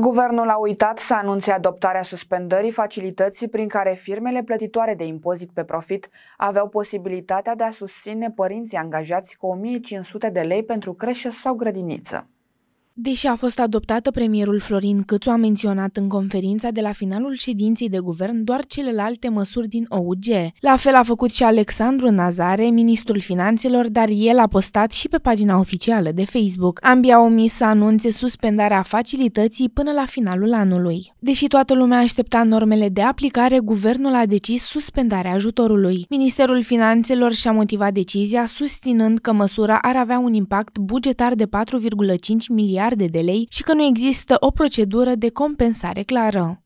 Guvernul a uitat să anunțe adoptarea suspendării facilității prin care firmele plătitoare de impozit pe profit aveau posibilitatea de a susține părinții angajați cu 1500 de lei pentru creșă sau grădiniță. Deși a fost adoptată, premierul Florin Câțu a menționat în conferința de la finalul ședinței de guvern doar celelalte măsuri din OUG. La fel a făcut și Alexandru Nazare, ministrul finanțelor, dar el a postat și pe pagina oficială de Facebook. Ambii au omis să anunțe suspendarea facilității până la finalul anului. Deși toată lumea aștepta normele de aplicare, guvernul a decis suspendarea ajutorului. Ministerul Finanțelor și-a motivat decizia susținând că măsura ar avea un impact bugetar de 4,5 miliarde miliarde de lei și că nu există o procedură de compensare clară.